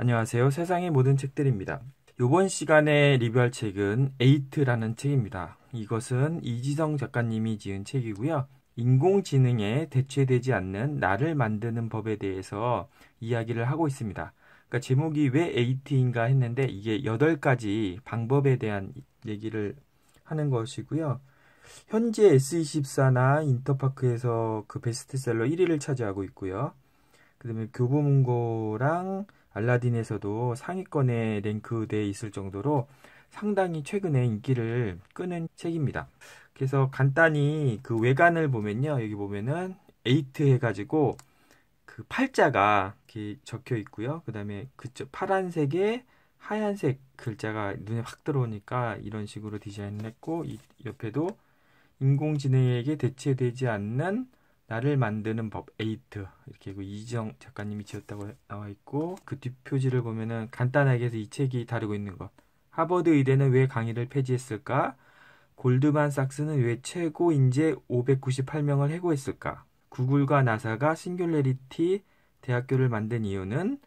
안녕하세요. 세상의 모든 책들입니다. 이번 시간에 리뷰할 책은 에이트라는 책입니다. 이것은 이지성 작가님이 지은 책이고요. 인공지능에 대체되지 않는 나를 만드는 법에 대해서 이야기를 하고 있습니다. 그러니까 제목이 왜 에이트인가 했는데 이게 8가지 방법에 대한 얘기를 하는 것이고요. 현재 S24나 인터파크에서 그 베스트셀러 1위를 차지하고 있고요. 그다음에 교보문고랑 알라딘에서도 상위권에 랭크돼 있을 정도로 상당히 최근에 인기를 끄는 책입니다. 그래서 간단히 그 외관을 보면요. 여기 보면은 에이트 해가지고 그 팔자가 이렇게 적혀 있고요. 그 다음에 그쪽 파란색에 하얀색 글자가 눈에 확 들어오니까 이런 식으로 디자인을 했고 이 옆에도 인공지능에게 대체되지 않는 나를 만드는 법 에이트 이렇게 그이정 작가님이 지었다고 나와 있고 그 뒷표지를 보면은 간단하게 해서 이 책이 다루고 있는 것 하버드 의대는 왜 강의를 폐지했을까 골드만삭스는 왜 최고 인재 598명을 해고했을까 구글과 나사가 싱귤레리티 대학교를 만든 이유는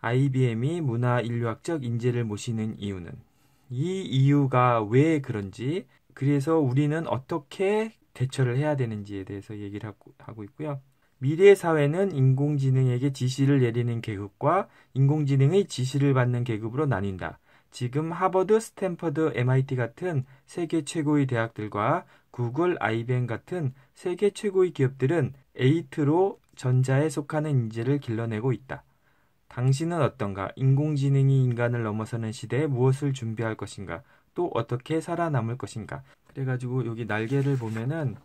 IBM이 문화 인류학적 인재를 모시는 이유는 이 이유가 왜 그런지 그래서 우리는 어떻게 대처를 해야 되는지에 대해서 얘기를 하고, 있고요. 미래 사회는 인공지능에게 지시를 내리는 계급과 인공지능의 지시를 받는 계급으로 나뉜다. 지금 하버드, 스탠퍼드, MIT 같은 세계 최고의 대학들과 구글, IBM 같은 세계 최고의 기업들은 에이트로 전자에 속하는 인재를 길러내고 있다. 당신은 어떤가? 인공지능이 인간을 넘어서는 시대에 무엇을 준비할 것인가? 또 어떻게 살아남을 것인가? 그래가지고 여기 날개를 보면은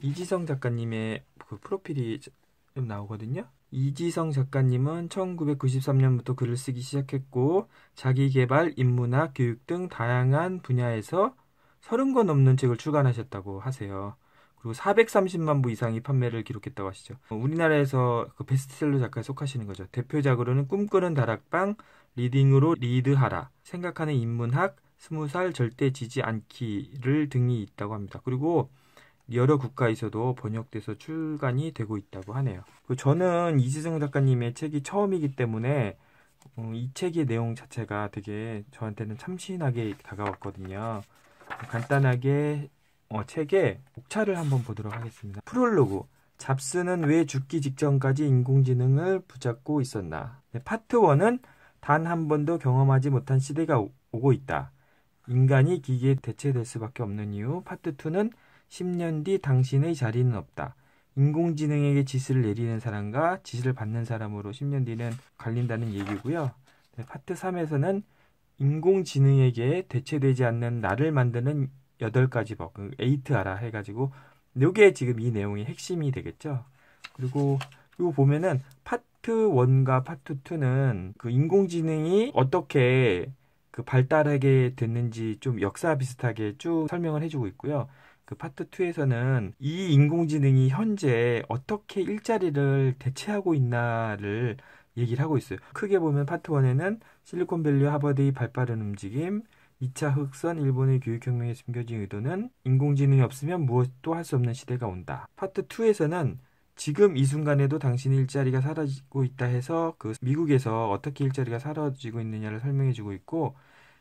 이지성 작가님의 그 프로필이 좀 나오거든요. 이지성 작가님은 1993년부터 글을 쓰기 시작했고 자기개발, 인문학, 교육 등 다양한 분야에서 30권 넘는 책을 출간하셨다고 하세요. 그리고 430만 부 이상이 판매를 기록했다고 하시죠. 우리나라에서 그 베스트셀러 작가에 속하시는 거죠. 대표작으로는 꿈꾸는 다락방, 리딩으로 리드하라, 생각하는 인문학, 스무 살 절대 지지 않기를 등이 있다고 합니다. 그리고 여러 국가에서도 번역돼서 출간이 되고 있다고 하네요. 저는 이지승 작가님의 책이 처음이기 때문에 어, 이 책의 내용 자체가 되게 저한테는 참신하게 다가왔거든요. 간단하게 어, 책의 목차를 한번 보도록 하겠습니다. 프롤로그. 잡스는 왜 죽기 직전까지 인공지능을 붙잡고 있었나? 네, 파트 1은 단 한 번도 경험하지 못한 시대가 오고 있다. 인간이 기계에 대체될 수밖에 없는 이유 파트 2는 10년 뒤 당신의 자리는 없다. 인공지능에게 지시를 내리는 사람과 지시를 받는 사람으로 10년 뒤는 갈린다는 얘기고요. 네, 파트 3에서는 인공지능에게 대체되지 않는 나를 만드는 8가지 법, 그 에이트 알아 해가지고 요게 지금 이 내용이 핵심이 되겠죠. 그리고 이거 보면은 파트 1과 파트 2는 그 인공지능이 어떻게 그 발달하게 됐는지 좀 역사 비슷하게 쭉 설명을 해주고 있고요. 그 파트 2에서는 이 인공지능이 현재 어떻게 일자리를 대체하고 있나를 얘기를 하고 있어요. 크게 보면 파트 1에는 실리콘밸리 하버드의 발빠른 움직임, 2차 흑선 일본의 교육혁명에 숨겨진 의도는 인공지능이 없으면 무엇도 할 수 없는 시대가 온다. 파트 2에서는 지금 이 순간에도 당신의 일자리가 사라지고 있다 해서 그 미국에서 어떻게 일자리가 사라지고 있느냐를 설명해 주고 있고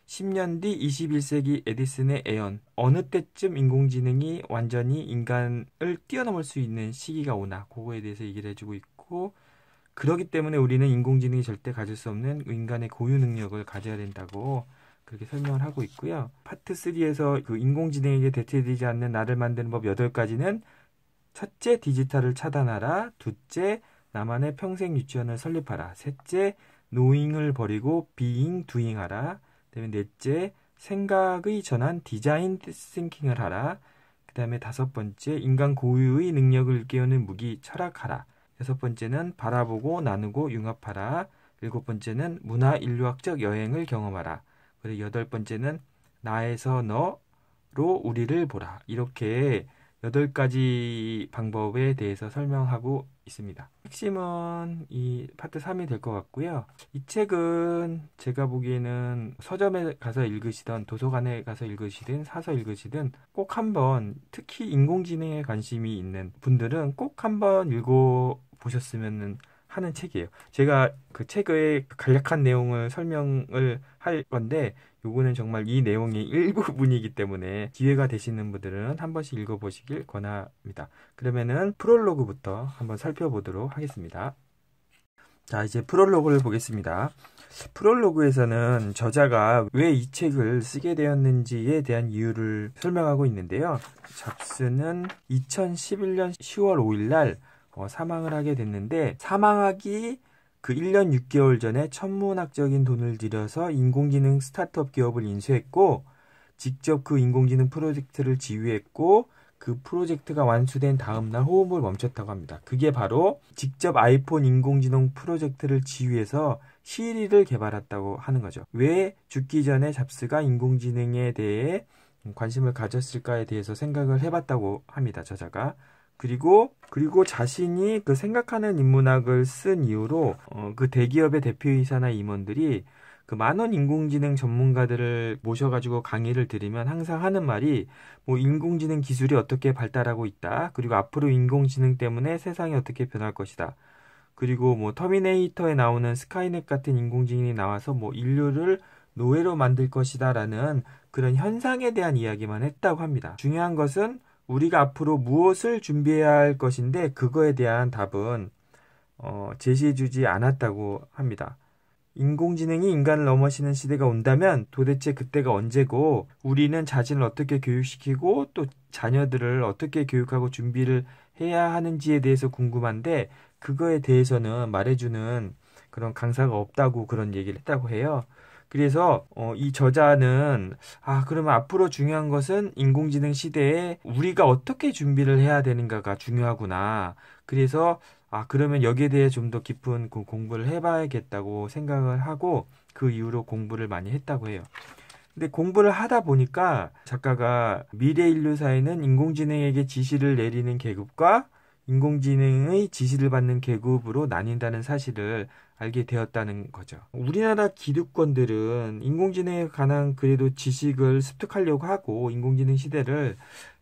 10년 뒤 21세기 에디슨의 애연 어느 때쯤 인공지능이 완전히 인간을 뛰어넘을 수 있는 시기가 오나 그거에 대해서 얘기를 해주고 있고 그러기 때문에 우리는 인공지능이 절대 가질 수 없는 인간의 고유 능력을 가져야 된다고 그렇게 설명을 하고 있고요. 파트 3에서 그 인공지능에게 대체되지 않는 나를 만드는 법 8가지는 첫째, 디지털을 차단하라. 둘째, 나만의 평생 유치원을 설립하라. 셋째, 노잉을 버리고 비잉 두잉하라. 그다음에 넷째, 생각의 전환 디자인 싱킹을 하라. 그다음에 다섯 번째, 인간 고유의 능력을 깨우는 무기 철학하라. 여섯 번째는 바라보고 나누고 융합하라. 일곱 번째는 문화 인류학적 여행을 경험하라. 그리고 여덟 번째는 나에서 너로 우리를 보라. 이렇게 여덟 가지 방법에 대해서 설명하고 있습니다. 핵심은 이 파트 3이 될 것 같고요. 이 책은 제가 보기에는 서점에 가서 읽으시던 도서관에 가서 읽으시든 사서 읽으시든 꼭 한번 특히 인공지능에 관심이 있는 분들은 꼭 한번 읽어 보셨으면 하는 책이에요. 제가 그 책의 간략한 내용을 설명을 할 건데 요거는 정말 이 내용이 일부분이기 때문에 기회가 되시는 분들은 한 번씩 읽어보시길 권합니다. 그러면은 프롤로그부터 한번 살펴보도록 하겠습니다. 자, 이제 프롤로그를 보겠습니다. 프롤로그에서는 저자가 왜 이 책을 쓰게 되었는지에 대한 이유를 설명하고 있는데요. 잡스는 2011년 10월 5일 날 사망을 하게 됐는데 사망하기 그 1년 6개월 전에 천문학적인 돈을 들여서 인공지능 스타트업 기업을 인수했고 직접 그 인공지능 프로젝트를 지휘했고 그 프로젝트가 완수된 다음날 호흡을 멈췄다고 합니다. 그게 바로 직접 아이폰 인공지능 프로젝트를 지휘해서 시리를 개발했다고 하는 거죠. 왜 죽기 전에 잡스가 인공지능에 대해 관심을 가졌을까에 대해서 생각을 해봤다고 합니다. 저자가. 그리고 그리고 자신이 그 생각하는 인문학을 쓴이후로 어, 그 대기업의 대표이사나 임원들이 그 만 원 인공지능 전문가들을 모셔가지고 강의를 들으면 항상 하는 말이 뭐 인공지능 기술이 어떻게 발달하고 있다. 그리고 앞으로 인공지능 때문에 세상이 어떻게 변할 것이다. 그리고 뭐 터미네이터에 나오는 스카이넷 같은 인공지능이 나와서 뭐 인류를 노예로 만들 것이다라는 그런 현상에 대한 이야기만 했다고 합니다. 중요한 것은 우리가 앞으로 무엇을 준비해야 할 것인데 그거에 대한 답은 어, 제시해주지 않았다고 합니다. 인공지능이 인간을 넘어시는 시대가 온다면 도대체 그때가 언제고 우리는 자신을 어떻게 교육시키고 또 자녀들을 어떻게 교육하고 준비를 해야 하는지에 대해서 궁금한데 그거에 대해서는 말해주는 그런 강사가 없다고 그런 얘기를 했다고 해요. 그래서 어, 이 저자는 아 그러면 앞으로 중요한 것은 인공지능 시대에 우리가 어떻게 준비를 해야 되는가가 중요하구나. 그래서 아 그러면 여기에 대해 좀 더 깊은 그 공부를 해봐야겠다고 생각을 하고 그 이후로 공부를 많이 했다고 해요. 근데 공부를 하다 보니까 작가가 미래 인류사회는 인공지능에게 지시를 내리는 계급과 인공지능의 지시를 받는 계급으로 나뉜다는 사실을 알게 되었다는 거죠. 우리나라 기득권들은 인공지능에 관한 그래도 지식을 습득하려고 하고 인공지능 시대를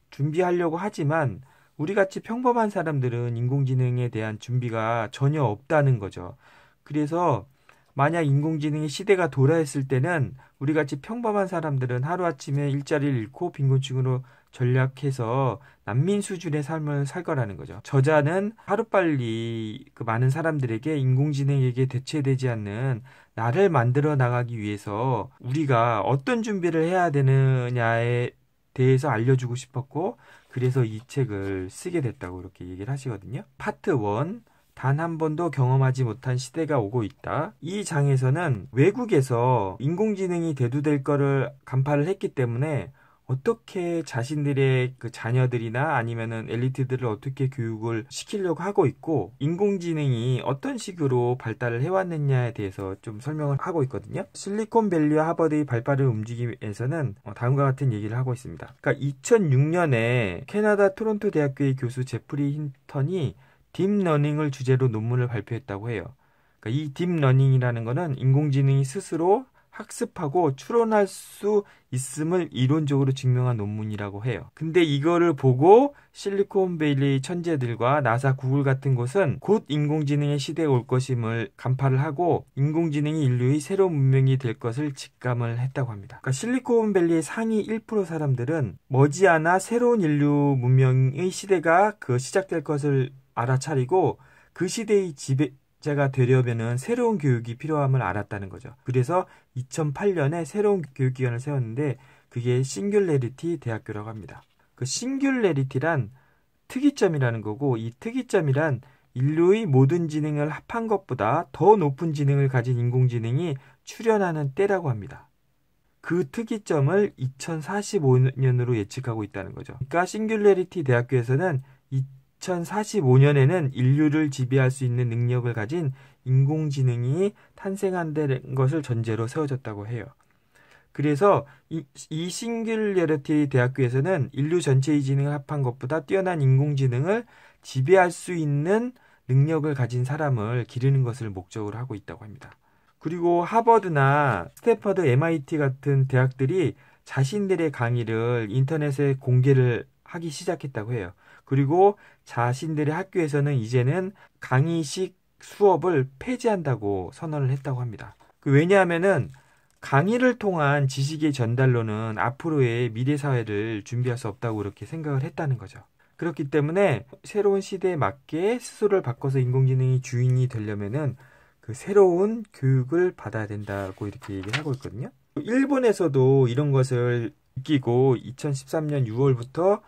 준비하려고 하지만 우리 같이 평범한 사람들은 인공지능에 대한 준비가 전혀 없다는 거죠. 그래서 만약 인공지능의 시대가 돌아했을 때는 우리 같이 평범한 사람들은 하루아침에 일자리를 잃고 빈곤층으로 전략해서 난민 수준의 삶을 살 거라는 거죠. 저자는 하루빨리 그 많은 사람들에게 인공지능에게 대체되지 않는 나를 만들어 나가기 위해서 우리가 어떤 준비를 해야 되느냐에 대해서 알려주고 싶었고 그래서 이 책을 쓰게 됐다고 이렇게 얘기를 하시거든요. 파트 1 단 한 번도 경험하지 못한 시대가 오고 있다. 이 장에서는 외국에서 인공지능이 대두될 거를 간파를 했기 때문에 어떻게 자신들의 그 자녀들이나 아니면은 엘리트들을 어떻게 교육을 시키려고 하고 있고 인공지능이 어떤 식으로 발달을 해왔느냐에 대해서 좀 설명을 하고 있거든요. 실리콘밸리와 하버드의 발빠른 움직임에서는 어, 다음과 같은 얘기를 하고 있습니다. 그러니까 2006년에 캐나다 토론토 대학교의 교수 제프리 힌턴이 딥러닝을 주제로 논문을 발표했다고 해요. 그러니까 이 딥러닝이라는 것은 인공지능이 스스로 학습하고 추론할 수 있음을 이론적으로 증명한 논문이라고 해요. 근데 이거를 보고 실리콘밸리 천재들과 나사 구글 같은 곳은 곧 인공지능의 시대에 올 것임을 간파를 하고 인공지능이 인류의 새로운 문명이 될 것을 직감을 했다고 합니다. 그러니까 실리콘밸리의 상위 1% 사람들은 머지않아 새로운 인류 문명의 시대가 그 시작될 것을 알아차리고 그 시대의 지배, 제가 되려면은 새로운 교육이 필요함을 알았다는 거죠. 그래서 2008년에 새로운 교육기관을 세웠는데 그게 싱귤레리티 대학교라고 합니다. 그 싱귤레리티란 특이점이라는 거고 이 특이점이란 인류의 모든 지능을 합한 것보다 더 높은 지능을 가진 인공지능이 출현하는 때라고 합니다. 그 특이점을 2045년으로 예측하고 있다는 거죠. 그러니까 싱귤레리티 대학교에서는 2045년에는 인류를 지배할 수 있는 능력을 가진 인공지능이 탄생한다는 것을 전제로 세워졌다고 해요. 그래서 이, 이 싱귤레리티 대학교에서는 인류 전체의 지능을 합한 것보다 뛰어난 인공지능을 지배할 수 있는 능력을 가진 사람을 기르는 것을 목적으로 하고 있다고 합니다. 그리고 하버드나 스탠퍼드, MIT 같은 대학들이 자신들의 강의를 인터넷에 공개를 하기 시작했다고 해요. 그리고 자신들의 학교에서는 이제는 강의식 수업을 폐지한다고 선언을 했다고 합니다. 그 왜냐하면은 강의를 통한 지식의 전달로는 앞으로의 미래 사회를 준비할 수 없다고 그렇게 생각을 했다는 거죠. 그렇기 때문에 새로운 시대에 맞게 스스로를 바꿔서 인공지능이 주인이 되려면은 그 새로운 교육을 받아야 된다고 이렇게 얘기를 하고 있거든요. 일본에서도 이런 것을 느끼고 2013년 6월부터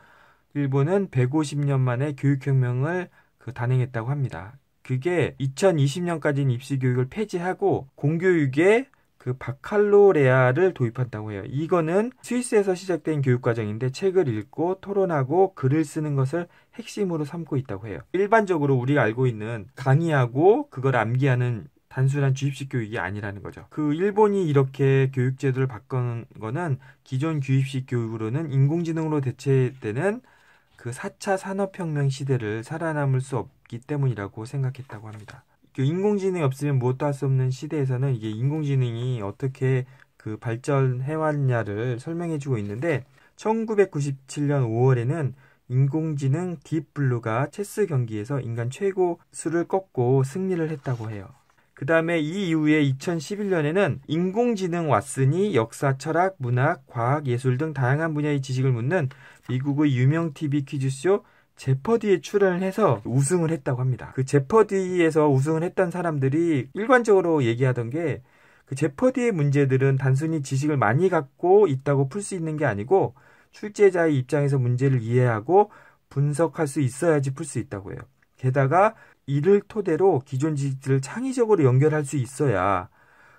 일본은 150년 만에 교육혁명을 그 단행했다고 합니다. 그게 2020년까지는 입시교육을 폐지하고 공교육에 그 바칼로레아를 도입한다고 해요. 이거는 스위스에서 시작된 교육과정인데 책을 읽고 토론하고 글을 쓰는 것을 핵심으로 삼고 있다고 해요. 일반적으로 우리가 알고 있는 강의하고 그걸 암기하는 단순한 주입식 교육이 아니라는 거죠. 그 일본이 이렇게 교육제도를 바꾼 거는 기존 주입식 교육으로는 인공지능으로 대체되는 그 4차 산업혁명 시대를 살아남을 수 없기 때문이라고 생각했다고 합니다. 그 인공지능이 없으면 무엇도 할 수 없는 시대에서는 이게 인공지능이 어떻게 그 발전해 왔냐를 설명해 주고 있는데 1997년 5월에는 인공지능 딥블루가 체스 경기에서 인간 최고 수를 꺾고 승리를 했다고 해요. 그 다음에 이 이후에 2011년에는 인공지능 왓슨이 역사, 철학, 문학, 과학, 예술 등 다양한 분야의 지식을 묻는 미국의 유명 TV 퀴즈쇼 제퍼디에 출연을 해서 우승을 했다고 합니다. 그 제퍼디에서 우승을 했던 사람들이 일관적으로 얘기하던 게 그 제퍼디의 문제들은 단순히 지식을 많이 갖고 있다고 풀 수 있는 게 아니고 출제자의 입장에서 문제를 이해하고 분석할 수 있어야지 풀 수 있다고 해요. 게다가 이를 토대로 기존 지식들을 창의적으로 연결할 수 있어야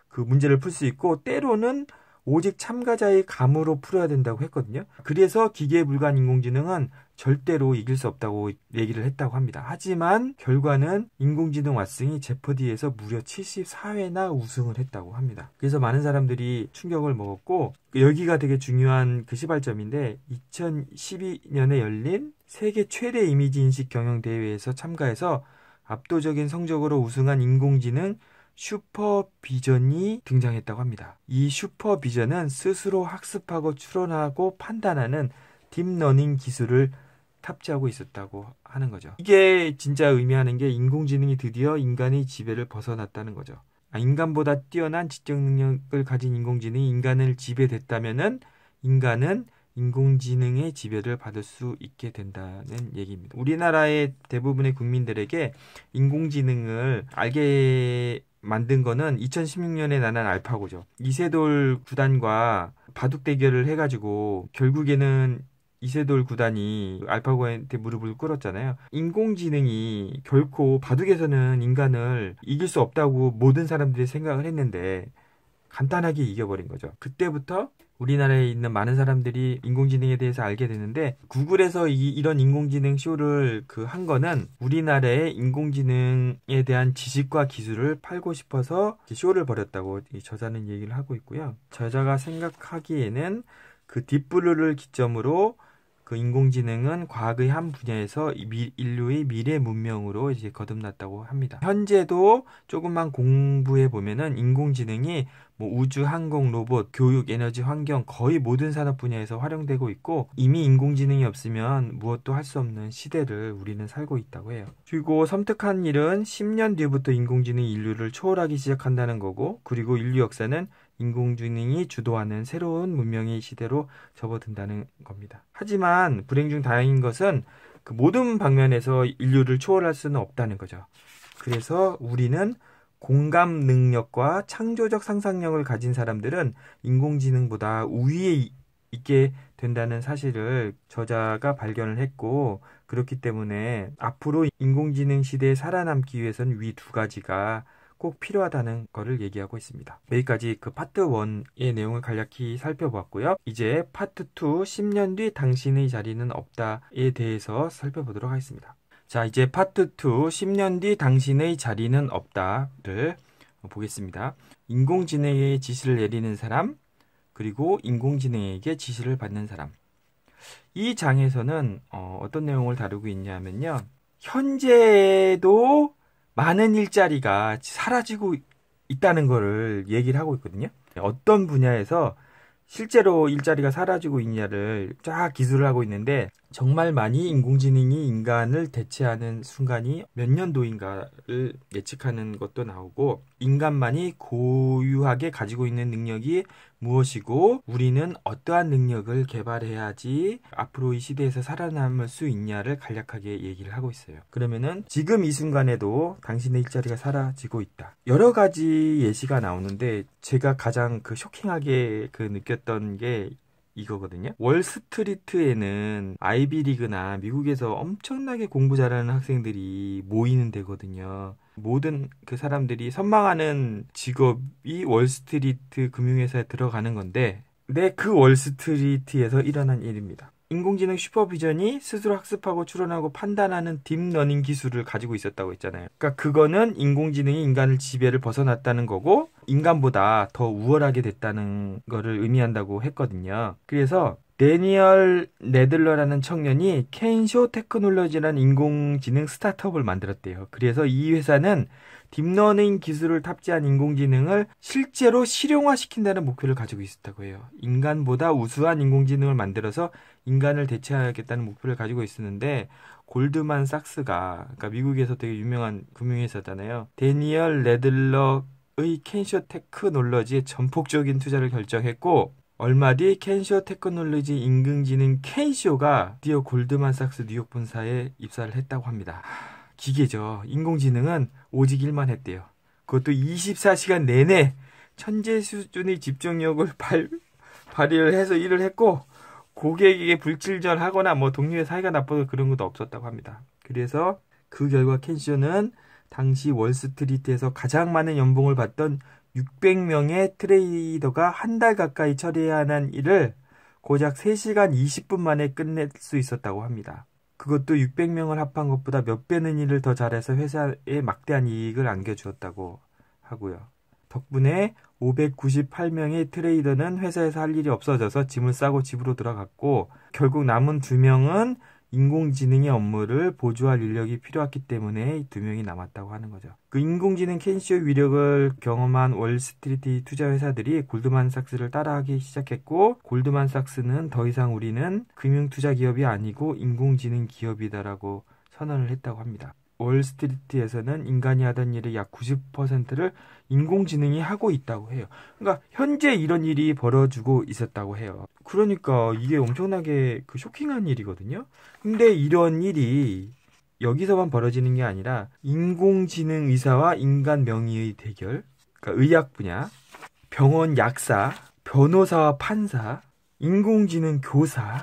그 문제를 풀 수 있고 때로는 오직 참가자의 감으로 풀어야 된다고 했거든요. 그래서 기계에 불가한 인공지능은 절대로 이길 수 없다고 얘기를 했다고 합니다. 하지만 결과는 인공지능 왓슨이 제퍼디에서 무려 74회나 우승을 했다고 합니다. 그래서 많은 사람들이 충격을 먹었고 여기가 그 되게 중요한 그 시발점인데 2012년에 열린 세계 최대 이미지 인식 경영 대회에서 참가해서 압도적인 성적으로 우승한 인공지능 슈퍼비전이 등장했다고 합니다. 이 슈퍼비전은 스스로 학습하고 추론하고 판단하는 딥러닝 기술을 탑재하고 있었다고 하는 거죠. 이게 진짜 의미하는 게 인공지능이 드디어 인간의 지배를 벗어났다는 거죠. 아, 인간보다 뛰어난 지적 능력을 가진 인공지능이 인간을 지배됐다면 인간은 인공지능의 지배를 받을 수 있게 된다는 얘기입니다. 우리나라의 대부분의 국민들에게 인공지능을 알게 만든 거는 2016년에 나난 알파고죠. 이세돌 구단과 바둑 대결을 해가지고 결국에는 이세돌 구단이 알파고한테 무릎을 꿇었잖아요. 인공지능이 결코 바둑에서는 인간을 이길 수 없다고 모든 사람들이 생각을 했는데 간단하게 이겨버린 거죠. 그때부터 우리나라에 있는 많은 사람들이 인공지능에 대해서 알게 되는데 구글에서 이, 런 인공지능 쇼를 그한 거는 우리나라의 인공지능에 대한 지식과 기술을 팔고 싶어서 쇼를 벌였다고 저자는 얘기를 하고 있고요. 저자가 생각하기에는 그 딥블루를 기점으로 그 인공지능은 과학의 한 분야에서 미, 인류의 미래 문명으로 이제 거듭났다고 합니다. 현재도 조금만 공부해 보면은 인공지능이 뭐 우주, 항공, 로봇, 교육, 에너지, 환경 거의 모든 산업 분야에서 활용되고 있고 이미 인공지능이 없으면 무엇도 할 수 없는 시대를 우리는 살고 있다고 해요. 그리고 섬뜩한 일은 10년 뒤부터 인공지능이 인류를 초월하기 시작한다는 거고 그리고 인류 역사는 인공지능이 주도하는 새로운 문명의 시대로 접어든다는 겁니다. 하지만 불행 중 다행인 것은 그 모든 방면에서 인류를 초월할 수는 없다는 거죠. 그래서 우리는 공감 능력과 창조적 상상력을 가진 사람들은 인공지능보다 우위에 있게 된다는 사실을 저자가 발견을 했고 그렇기 때문에 앞으로 인공지능 시대에 살아남기 위해선 위 두 가지가 꼭 필요하다는 것을 얘기하고 있습니다. 여기까지 그 파트 1의 내용을 간략히 살펴보았고요. 이제 파트 2 10년 뒤 당신의 자리는 없다에 대해서 살펴보도록 하겠습니다. 자, 이제 파트 2 10년 뒤 당신의 자리는 없다를 보겠습니다. 인공지능에 지시를 내리는 사람, 그리고 인공지능에게 지시를 받는 사람. 이 장에서는 어, 떤 내용을 다루고 있냐면요. 현재도 에 많은 일자리가 사라지고 있다는 거를 얘기를 하고 있거든요. 어떤 분야에서 실제로 일자리가 사라지고 있냐를 쫙 기술을 하고 있는데 정말 많이 인공지능이 인간을 대체하는 순간이 몇 년도인가를 예측하는 것도 나오고 인간만이 고유하게 가지고 있는 능력이 무엇이고 우리는 어떠한 능력을 개발해야지 앞으로 이 시대에서 살아남을 수 있냐를 간략하게 얘기를 하고 있어요. 그러면은 지금 이 순간에도 당신의 일자리가 사라지고 있다. 여러 가지 예시가 나오는데 제가 가장 그 쇼킹하게 그 느꼈던 게 이거거든요. 월스트리트에는 아이비리그나 미국에서 엄청나게 공부 잘하는 학생들이 모이는 데거든요. 모든 그 사람들이 선망하는 직업이 월스트리트 금융회사에 들어가는 건데, 내그 네, 월스트리트에서 일어난 일입니다. 인공지능 슈퍼비전이 스스로 학습하고 추론하고 판단하는 딥러닝 기술을 가지고 있었다고 했잖아요. 그러니까 그거는 인공지능이 인간을 지배를 벗어났다는 거고 인간보다 더 우월하게 됐다는 거를 의미한다고 했거든요. 그래서 데니얼 네들러라는 청년이 켄쇼 테크놀로지라는 인공지능 스타트업을 만들었대요. 그래서 이 회사는 딥러닝 기술을 탑재한 인공지능을 실제로 실용화시킨다는 목표를 가지고 있었다고 해요. 인간보다 우수한 인공지능을 만들어서 인간을 대체하겠다는 목표를 가지고 있었는데 골드만 삭스가 그러니까 미국에서 되게 유명한 금융회사잖아요. 데니얼 레들러의 캔쇼 테크놀러지에 전폭적인 투자를 결정했고 얼마 뒤 캔쇼 테크놀로지 인공지능 캔쇼가 드디어 골드만삭스 뉴욕 본사에 입사를 했다고 합니다. 기계죠. 인공지능은 오직 일만 했대요. 그것도 24시간 내내 천재 수준의 집중력을 발, 발휘를 해서 일을 했고 고객에게 불질절하거나 뭐 동료의 사이가 나빠서 그런 것도 없었다고 합니다. 그래서 그 결과 켄쇼는 당시 월스트리트에서 가장 많은 연봉을 받던 600명의 트레이더가 한 달 가까이 처리해야 하는 일을 고작 3시간 20분 만에 끝낼 수 있었다고 합니다. 그것도 600명을 합한 것보다 몇 배는 일을 더 잘해서 회사에 막대한 이익을 안겨주었다고 하고요. 덕분에 598명의 트레이더는 회사에서 할 일이 없어져서 짐을 싸고 집으로 들어갔고 결국 남은 두명은 인공지능의 업무를 보조할 인력이 필요했기 때문에 두명이 남았다고 하는 거죠. 그 인공지능 켄시의 위력을 경험한 월스트리트 투자 회사들이 골드만삭스를 따라하기 시작했고 골드만삭스는 더 이상 우리는 금융 투자 기업이 아니고 인공지능 기업이다라고 선언을 했다고 합니다. 월스트리트에서는 인간이 하던 일의 약 90%를 인공지능이 하고 있다고 해요. 그러니까 현재 이런 일이 벌어지고 있었다고 해요. 그러니까 이게 엄청나게 그 쇼킹한 일이거든요. 근데 이런 일이 여기서만 벌어지는 게 아니라 인공지능 의사와 인간 명의의 대결, 그러니까 의학 분야, 병원 약사, 변호사와 판사, 인공지능 교사,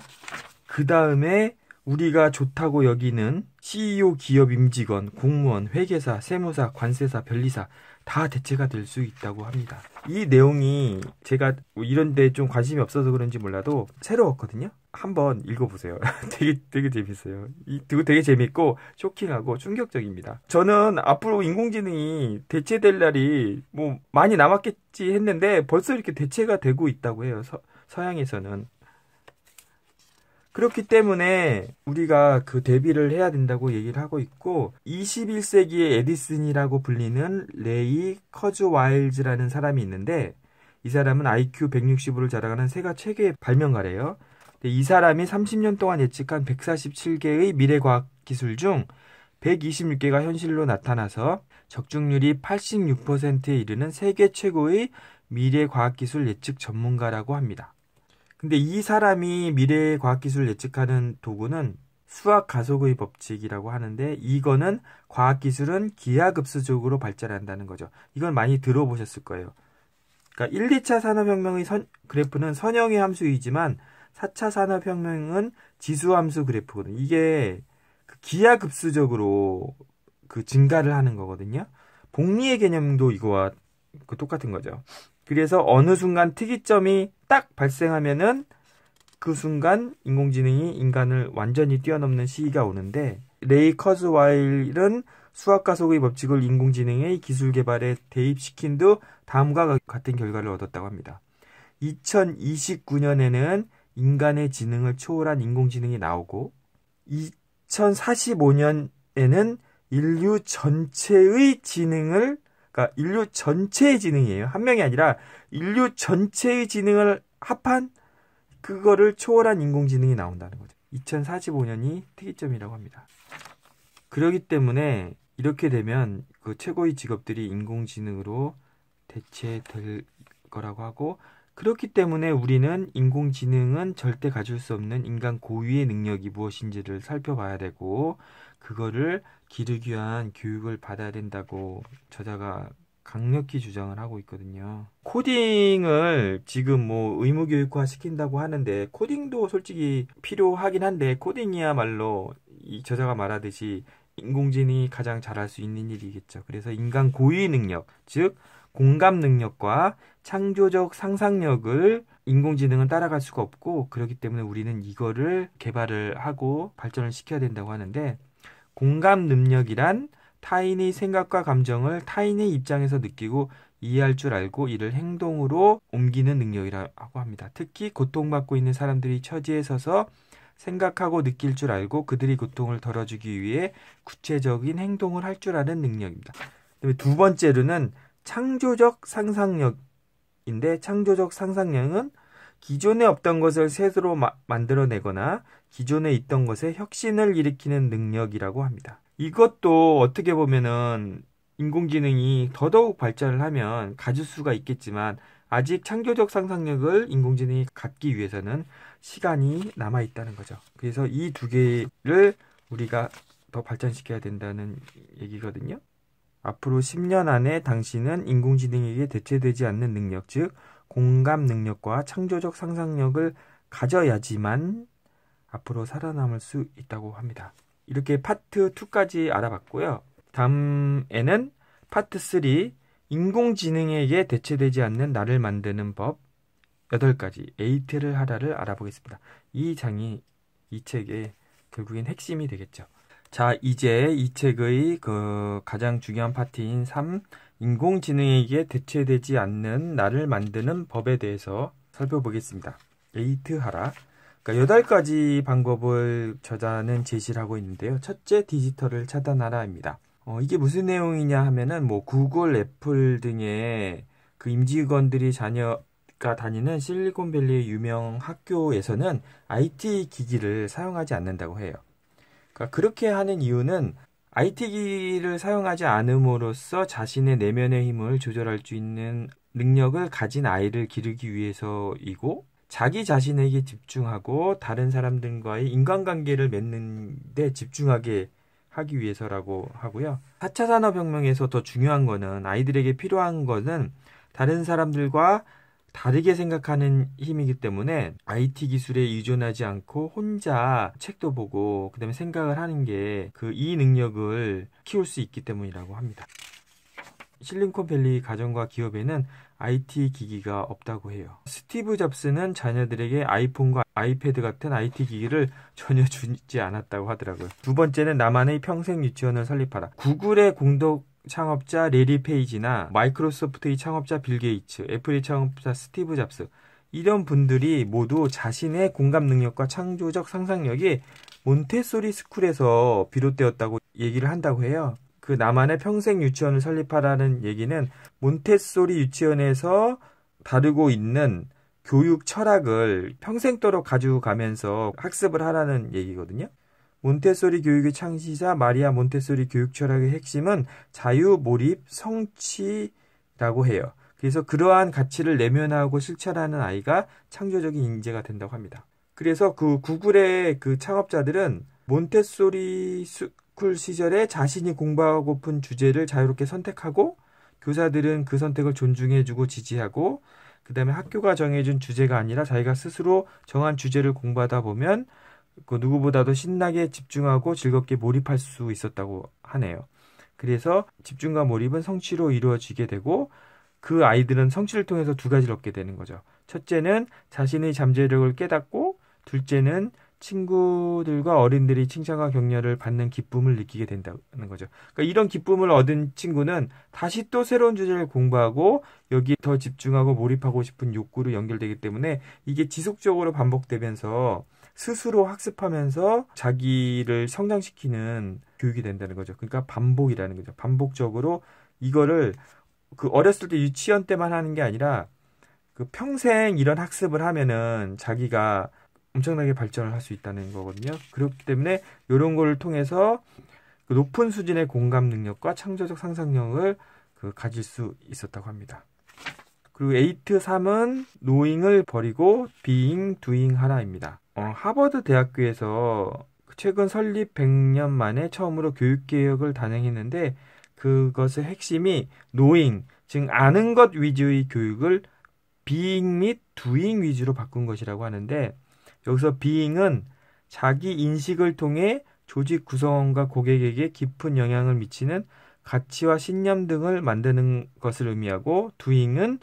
그 다음에 우리가 좋다고 여기는 CEO 기업 임직원, 공무원, 회계사, 세무사, 관세사, 변리사 다 대체가 될 수 있다고 합니다. 이 내용이 제가 뭐 이런데 좀 관심이 없어서 그런지 몰라도 새로웠거든요. 한번 읽어보세요. 되게 되게 재밌어요. 이 되게 되게 재밌고 쇼킹하고 충격적입니다. 저는 앞으로 인공지능이 대체될 날이 뭐 많이 남았겠지 했는데 벌써 이렇게 대체가 되고 있다고 해요. 서, 서양에서는 그렇기 때문에 우리가 그 대비를 해야 된다고 얘기를 하고 있고 21세기의 에디슨이라고 불리는 레이 커즈 와일즈라는 사람이 있는데 이 사람은 IQ 160으로 자랑하는 세가 최고의 발명가래요. 이 사람이 30년 동안 예측한 147개의 미래과학 기술 중 126개가 현실로 나타나서 적중률이 86%에 이르는 세계 최고의 미래과학기술 예측 전문가라고 합니다. 근데 이 사람이 미래의 과학기술을 예측하는 도구는 수학 가속의 법칙이라고 하는데 이거는 과학기술은 기하급수적으로 발전한다는 거죠. 이건 많이 들어보셨을 거예요. 그러니까 1, 2차 산업혁명의 선, 그래프는 선형의 함수이지만 4차 산업혁명은 지수함수 그래프거든요. 이게 그 기하급수적으로 그 증가를 하는 거거든요. 복리의 개념도 이거와 그 똑같은 거죠. 그래서 어느 순간 특이점이 딱 발생하면은 그 순간 인공지능이 인간을 완전히 뛰어넘는 시기가 오는데 레이 커즈와일은 수학 가속의 법칙을 인공지능의 기술 개발에 대입시킨 후 다음과 같은 결과를 얻었다고 합니다. 2029년에는 인간의 지능을 초월한 인공지능이 나오고 2045년에는 인류 전체의 지능을 그러니까 인류 전체의 지능이에요. 한 명이 아니라 인류 전체의 지능을 합한 그거를 초월한 인공지능이 나온다는 거죠. 2045년이 특이점이라고 합니다. 그러기 때문에 이렇게 되면 그 최고의 직업들이 인공지능으로 대체될 거라고 하고 그렇기 때문에 우리는 인공지능은 절대 가질 수 없는 인간 고유의 능력이 무엇인지를 살펴봐야 되고 그거를 기르기 위한 교육을 받아야 된다고 저자가 강력히 주장을 하고 있거든요. 코딩을 지금 뭐 의무 교육화 시킨다고 하는데 코딩도 솔직히 필요하긴 한데 코딩이야말로 이 저자가 말하듯이 인공지능이 가장 잘할 수 있는 일이겠죠. 그래서 인간 고유 능력, 즉 공감 능력과 창조적 상상력을 인공지능은 따라갈 수가 없고 그렇기 때문에 우리는 이거를 개발을 하고 발전을 시켜야 된다고 하는데 공감 능력이란 타인의 생각과 감정을 타인의 입장에서 느끼고 이해할 줄 알고 이를 행동으로 옮기는 능력이라고 합니다. 특히 고통받고 있는 사람들이 처지에 서서 생각하고 느낄 줄 알고 그들이 고통을 덜어주기 위해 구체적인 행동을 할 줄 아는 능력입니다. 두 번째로는 창조적 상상력인데 창조적 상상력은 기존에 없던 것을 새로 마, 만들어내거나 기존에 있던 것에 혁신을 일으키는 능력이라고 합니다. 이것도 어떻게 보면은 인공지능이 더더욱 발전을 하면 가질 수가 있겠지만 아직 창조적 상상력을 인공지능이 갖기 위해서는 시간이 남아 있다는 거죠. 그래서 이 두 개를 우리가 더 발전시켜야 된다는 얘기거든요. 앞으로 10년 안에 당신은 인공지능에게 대체되지 않는 능력, 즉 공감 능력과 창조적 상상력을 가져야지만 앞으로 살아남을 수 있다고 합니다. 이렇게 파트 2까지 알아봤고요. 다음에는 파트 3 인공지능에게 대체되지 않는 나를 만드는 법 8가지 에이트를 하라를 알아보겠습니다. 이 장이 이 책의 결국엔 핵심이 되겠죠. 자, 이제 이 책의 그 가장 중요한 파트인 3 인공지능에게 대체되지 않는 나를 만드는 법에 대해서 살펴보겠습니다. 에이트하라. 그러니까 여 가지 방법을 저자는 제시를 하고 있는데요. 첫째, 디지털을 차단하라입니다. 어, 이게 무슨 내용이냐 하면은 뭐 구글, 애플 등의 그 임직원들이 자녀가 다니는 실리콘밸리의 유명 학교에서는 IT 기기를 사용하지 않는다고 해요. 그러니까 그렇게 하는 이유는 IT기를 사용하지 않음으로써 자신의 내면의 힘을 조절할 수 있는 능력을 가진 아이를 기르기 위해서이고 자기 자신에게 집중하고 다른 사람들과의 인간관계를 맺는 데 집중하게 하기 위해서라고 하고요. 4차 산업혁명에서 더 중요한 거는 아이들에게 필요한 거는 다른 사람들과 다르게 생각하는 힘이기 때문에 IT 기술에 의존하지 않고 혼자 책도 보고 그다음에 생각을 하는 게 그 이 능력을 키울 수 있기 때문이라고 합니다. 실리콘밸리 가정과 기업에는 IT 기기가 없다고 해요. 스티브 잡스는 자녀들에게 아이폰과 아이패드 같은 IT 기기를 전혀 주지 않았다고 하더라고요. 두 번째는 나만의 평생 유치원을 설립하라. 구글의 공덕 창업자 레리 페이지나 마이크로소프트의 창업자 빌 게이츠, 애플의 창업자 스티브 잡스 이런 분들이 모두 자신의 공감 능력과 창조적 상상력이 몬테소리 스쿨에서 비롯되었다고 얘기를 한다고 해요. 그 나만의 평생 유치원을 설립하라는 얘기는 몬테소리 유치원에서 다루고 있는 교육 철학을 평생도록 가지고가면서 학습을 하라는 얘기거든요. 몬테소리 교육의 창시자 마리아 몬테소리 교육 철학의 핵심은 자유, 몰입, 성취라고 해요. 그래서 그러한 가치를 내면화하고 실천하는 아이가 창조적인 인재가 된다고 합니다. 그래서 그 구글의 그 창업자들은 몬테소리 스쿨 시절에 자신이 공부하고픈 주제를 자유롭게 선택하고 교사들은 그 선택을 존중해주고 지지하고 그 다음에 학교가 정해준 주제가 아니라 자기가 스스로 정한 주제를 공부하다 보면 그 누구보다도 신나게 집중하고 즐겁게 몰입할 수 있었다고 하네요. 그래서 집중과 몰입은 성취로 이루어지게 되고 그 아이들은 성취를 통해서 두 가지를 얻게 되는 거죠. 첫째는 자신의 잠재력을 깨닫고 둘째는 친구들과 어린들이 칭찬과 격려를 받는 기쁨을 느끼게 된다는 거죠. 그러니까 이런 기쁨을 얻은 친구는 다시 또 새로운 주제를 공부하고 여기 에더 집중하고 몰입하고 싶은 욕구로 연결되기 때문에 이게 지속적으로 반복되면서 스스로 학습하면서 자기를 성장시키는 교육이 된다는 거죠. 그러니까 반복이라는 거죠. 반복적으로 이거를 그 어렸을 때 유치원 때만 하는 게 아니라 그 평생 이런 학습을 하면은 자기가 엄청나게 발전을 할 수 있다는 거거든요. 그렇기 때문에 이런 걸 통해서 그 높은 수준의 공감 능력과 창조적 상상력을 그 가질 수 있었다고 합니다. 그리고 에이트 3은 노잉을 버리고 비잉, 두잉 하나입니다. 어, 하버드 대학교에서 최근 설립 100년 만에 처음으로 교육 개혁을 단행했는데 그것의 핵심이 노잉 즉 아는 것 위주의 교육을 비잉 및 두잉 위주로 바꾼 것이라고 하는데 여기서 비잉은 자기 인식을 통해 조직 구성원과 고객에게 깊은 영향을 미치는 가치와 신념 등을 만드는 것을 의미하고 두잉은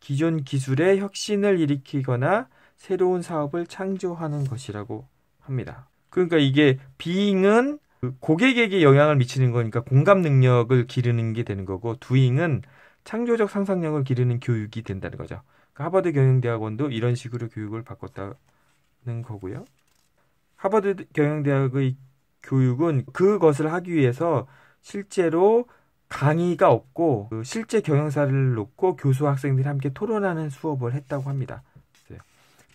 기존 기술의 혁신을 일으키거나 새로운 사업을 창조하는 것이라고 합니다. 그러니까 이게 비잉은 그 고객에게 영향을 미치는 거니까 공감 능력을 기르는 게 되는 거고 두잉은 창조적 상상력을 기르는 교육이 된다는 거죠. 그러니까 하버드 경영대학원도 이런 식으로 교육을 바꿨다는 거고요. 하버드 경영대학의 교육은 그것을 하기 위해서 실제로 강의가 없고 그 실제 경영사를 놓고 교수 학생들이 함께 토론하는 수업을 했다고 합니다.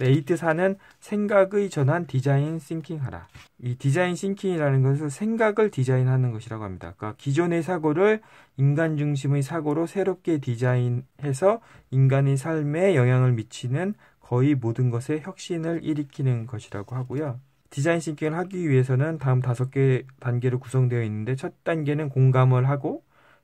에이트사는 네, 생각의 전환 디자인 싱킹하라. 이 디자인 싱킹이라는 것은 생각을 디자인하는 것이라고 합니다. 그러니까 기존의 사고를 인간 중심의 사고로 새롭게 디자인해서 인간의 삶에 영향을 미치는 거의 모든 것에 혁신을 일으키는 것이라고 하고요. 디자인 싱킹을 하기 위해서는 다음 다섯 개 단계로 구성되어 있는데 첫 단계는 공감을 하고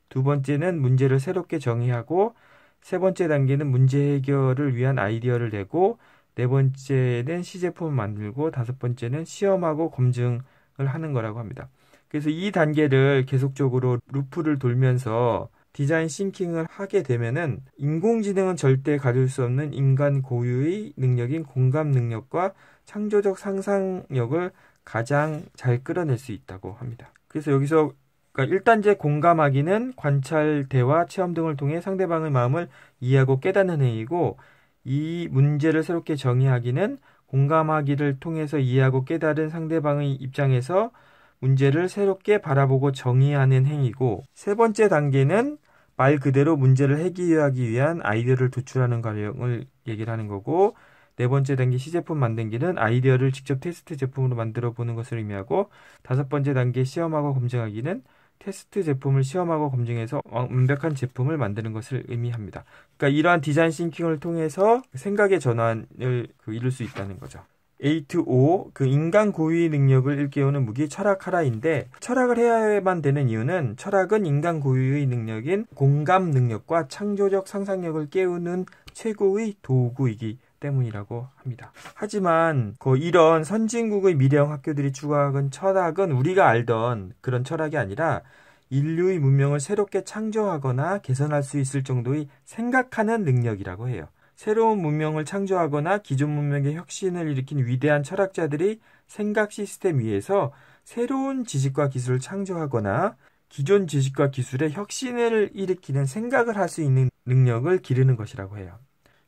두 번째는 문제를 새롭게 정의하고 세 번째 단계는 문제 해결을 위한 아이디어를 내고 네 번째는 시제품을 만들고 다섯 번째는 시험하고 검증을 하는 거라고 합니다. 그래서 이 단계를 계속적으로 루프를 돌면서 디자인 싱킹을 하게 되면은 인공지능은 절대 가질 수 없는 인간 고유의 능력인 공감 능력과 창조적 상상력을 가장 잘 끌어낼 수 있다고 합니다. 그래서 여기서 그러니까 1단계 공감하기는 관찰, 대화, 체험 등을 통해 상대방의 마음을 이해하고 깨닫는 행위고 이 문제를 새롭게 정의하기는 공감하기를 통해서 이해하고 깨달은 상대방의 입장에서 문제를 새롭게 바라보고 정의하는 행위고 세 번째 단계는 말 그대로 문제를 해결하기 위한 아이디어를 도출하는 과정을 얘기를 하는 거고 네 번째 단계 시제품 만든기는 아이디어를 직접 테스트 제품으로 만들어 보는 것을 의미하고 다섯 번째 단계 시험하고 검증하기는 테스트 제품을 시험하고 검증해서 어, 완벽한 제품을 만드는 것을 의미합니다. 그러니까 이러한 디자인 싱킹을 통해서 생각의 전환을 그 이룰 수 있다는 거죠. A2O 그 인간 고유의 능력을 일깨우는 무기 철학하라인데 철학을 해야만 되는 이유는 철학은 인간 고유의 능력인 공감 능력과 창조적 상상력을 깨우는 최고의 도구이기 때문이라고 합니다. 하지만 그 이런 선진국의 미래형 학교들이 추구하는 철학은 우리가 알던 그런 철학이 아니라 인류의 문명을 새롭게 창조하거나 개선할 수 있을 정도의 생각하는 능력이라고 해요. 새로운 문명을 창조하거나 기존 문명의 혁신을 일으킨 위대한 철학자들이 생각 시스템 위에서 새로운 지식과 기술을 창조하거나 기존 지식과 기술의 혁신을 일으키는 생각을 할 수 있는 능력을 기르는 것이라고 해요.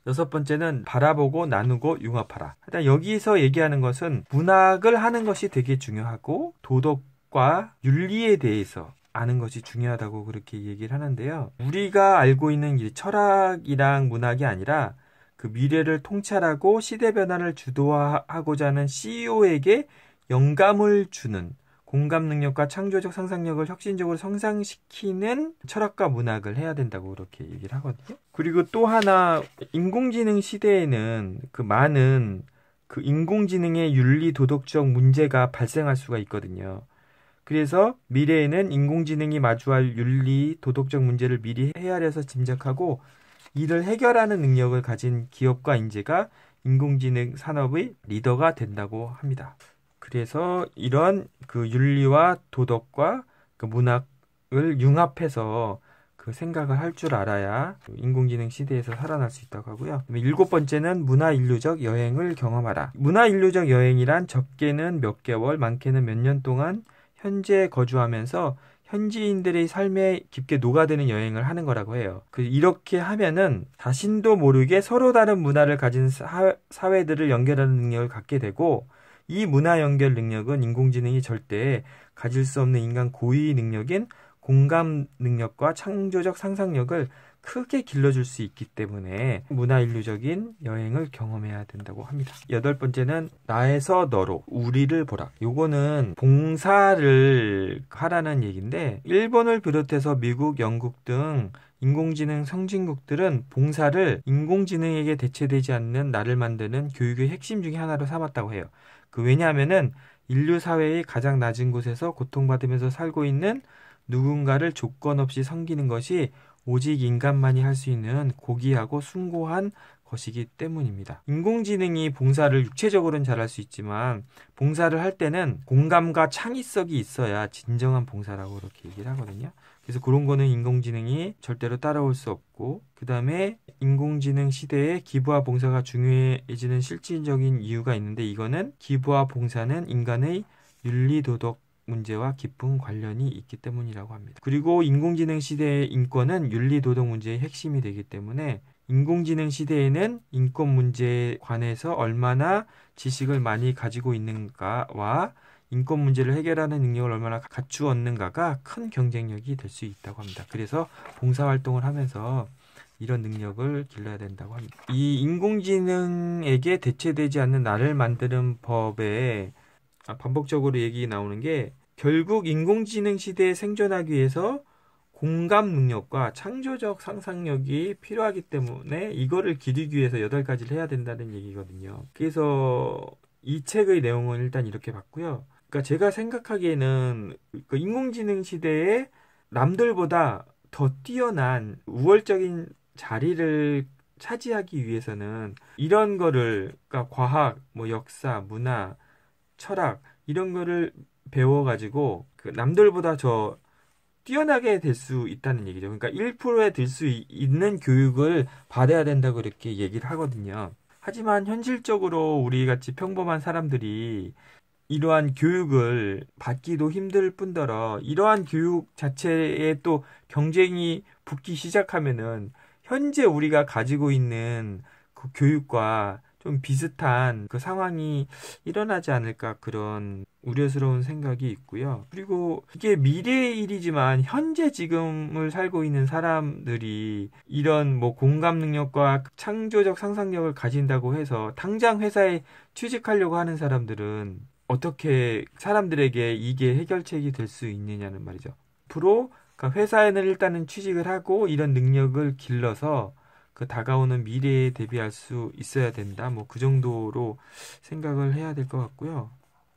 여섯 번째는 바라보고 나누고 융합하라. 일단 여기서 얘기하는 것은 문학을 하는 것이 되게 중요하고 도덕과 윤리에 대해서 아는 것이 중요하다고 그렇게 얘기를 하는데요. 우리가 알고 있는 이 철학이랑 문학이 아니라 그 미래를 통찰하고 시대 변화를 주도하고자 하는 CEO에게 영감을 주는 공감 능력과 창조적 상상력을 혁신적으로 성장시키는 철학과 문학을 해야 된다고 그렇게 얘기를 하거든요. 그리고 또 하나 인공지능 시대에는 그 많은 그 인공지능의 윤리 도덕적 문제가 발생할 수가 있거든요. 그래서 미래에는 인공지능이 마주할 윤리 도덕적 문제를 미리 헤아려서 짐작하고 이를 해결하는 능력을 가진 기업과 인재가 인공지능 산업의 리더가 된다고 합니다. 그래서 이러한 그 윤리와 도덕과 그 문학을 융합해서 그 생각을 할 줄 알아야 인공지능 시대에서 살아날 수 있다고 하고요. 일곱 번째는 문화인류적 여행을 경험하라. 문화인류적 여행이란 적게는 몇 개월, 많게는 몇 년 동안 현재 거주하면서 현지인들의 삶에 깊게 녹아드는 여행을 하는 거라고 해요. 그 이렇게 하면은 자신도 모르게 서로 다른 문화를 가진 사회들을 연결하는 능력을 갖게 되고 이 문화 연결 능력은 인공지능이 절대 가질 수 없는 인간 고유의 능력인 공감 능력과 창조적 상상력을 크게 길러줄 수 있기 때문에 문화 인류적인 여행을 경험해야 된다고 합니다. 여덟 번째는 나에서 너로 우리를 보라. 요거는 봉사를 하라는 얘기인데 일본을 비롯해서 미국, 영국 등 인공지능 성진국들은 봉사를 인공지능에게 대체되지 않는 나를 만드는 교육의 핵심 중의 하나로 삼았다고 해요. 그 왜냐하면은 인류 사회의 가장 낮은 곳에서 고통받으면서 살고 있는 누군가를 조건 없이 섬기는 것이 오직 인간만이 할 수 있는 고귀하고 숭고한 것이기 때문입니다. 인공지능이 봉사를 육체적으로는 잘할 수 있지만 봉사를 할 때는 공감과 창의성이 있어야 진정한 봉사라고 이렇게 얘기를 하거든요. 그래서 그런 거는 인공지능이 절대로 따라올 수 없고 그 다음에 인공지능 시대에 기부와 봉사가 중요해지는 실질적인 이유가 있는데 이거는 기부와 봉사는 인간의 윤리 도덕 문제와 깊은 관련이 있기 때문이라고 합니다. 그리고 인공지능 시대의 인권은 윤리 도덕 문제의 핵심이 되기 때문에 인공지능 시대에는 인권 문제에 관해서 얼마나 지식을 많이 가지고 있는가와 인권 문제를 해결하는 능력을 얼마나 갖추었는가가 큰 경쟁력이 될 수 있다고 합니다. 그래서 봉사활동을 하면서 이런 능력을 길러야 된다고 합니다. 이 인공지능에게 대체되지 않는 나를 만드는 법에 아, 반복적으로 얘기 나오는 게 결국 인공지능 시대에 생존하기 위해서 공감 능력과 창조적 상상력이 필요하기 때문에 이거를 기르기 위해서 여덟 가지를 해야 된다는 얘기거든요. 그래서 이 책의 내용은 일단 이렇게 봤고요. 그러니까 제가 생각하기에는 그 인공지능 시대에 남들보다 더 뛰어난 우월적인 자리를 차지하기 위해서는 이런 거를 그러니까 과학, 뭐 역사, 문화, 철학 이런 거를 배워 가지고 그 남들보다 더 뛰어나게 될 수 있다는 얘기죠. 그러니까 1%에 들 수 있는 교육을 받아야 된다고 이렇게 얘기를 하거든요. 하지만 현실적으로 우리 같이 평범한 사람들이 이러한 교육을 받기도 힘들 뿐더러 이러한 교육 자체에 또 경쟁이 붙기 시작하면은 현재 우리가 가지고 있는 그 교육과 좀 비슷한 그 상황이 일어나지 않을까 그런 우려스러운 생각이 있고요. 그리고 이게 미래의 일이지만 현재 지금을 살고 있는 사람들이 이런 뭐 공감 능력과 창조적 상상력을 가진다고 해서 당장 회사에 취직하려고 하는 사람들은 어떻게 사람들에게 이게 해결책이 될 수 있느냐는 말이죠. 앞로 그러니까 회사에는 일단은 취직을 하고 이런 능력을 길러서 그 다가오는 미래에 대비할 수 있어야 된다. 뭐 그 정도로 생각을 해야 될 것 같고요.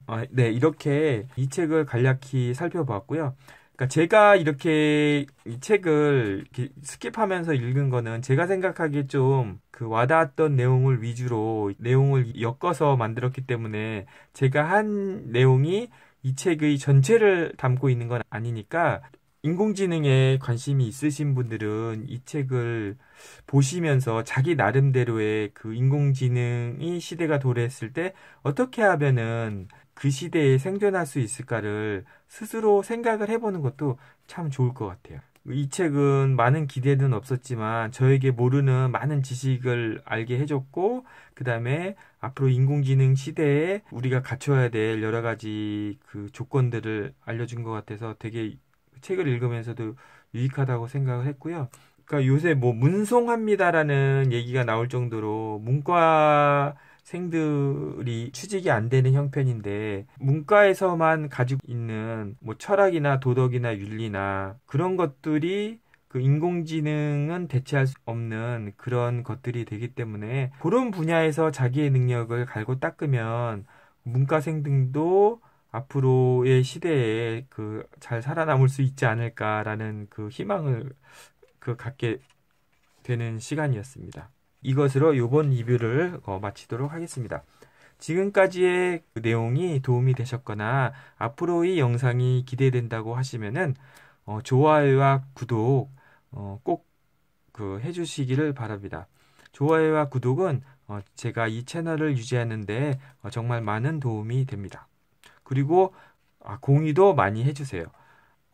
아, 네, 이렇게 이 책을 간략히 살펴보았고요. 그러니까 제가 이렇게 이 책을 스킵하면서 읽은 거는 제가 생각하기에 좀 그 와닿았던 내용을 위주로 내용을 엮어서 만들었기 때문에 제가 한 내용이 이 책의 전체를 담고 있는 건 아니니까 인공지능에 관심이 있으신 분들은 이 책을 보시면서 자기 나름대로의 그 인공지능이 시대가 도래했을 때 어떻게 하면은 그 시대에 생존할 수 있을까를 스스로 생각을 해보는 것도 참 좋을 것 같아요. 이 책은 많은 기대는 없었지만 저에게 모르는 많은 지식을 알게 해줬고 그 다음에 앞으로 인공지능 시대에 우리가 갖춰야 될 여러 가지 그 조건들을 알려준 것 같아서 되게 책을 읽으면서도 유익하다고 생각을 했고요. 그러니까 요새 뭐 문송합니다라는 얘기가 나올 정도로 문과 생들이 취직이 안 되는 형편인데 문과에서만 가지고 있는 뭐 철학이나 도덕이나 윤리나 그런 것들이 그 인공지능은 대체할 수 없는 그런 것들이 되기 때문에 그런 분야에서 자기의 능력을 갈고 닦으면 문과생 등도 앞으로의 시대에 그 잘 살아남을 수 있지 않을까라는 그 희망을 그 갖게 되는 시간이었습니다. 이것으로 이번 리뷰를 어, 마치도록 하겠습니다. 지금까지의 그 내용이 도움이 되셨거나 앞으로의 영상이 기대된다고 하시면은 어, 좋아요와 구독 어, 꼭그 해주시기를 바랍니다. 좋아요와 구독은 어, 제가 이 채널을 유지하는데 어, 정말 많은 도움이 됩니다. 그리고 아, 공유도 많이 해주세요.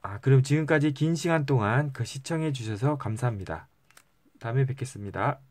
아, 그럼 지금까지 긴 시간 동안 그 시청해 주셔서 감사합니다. 다음에 뵙겠습니다.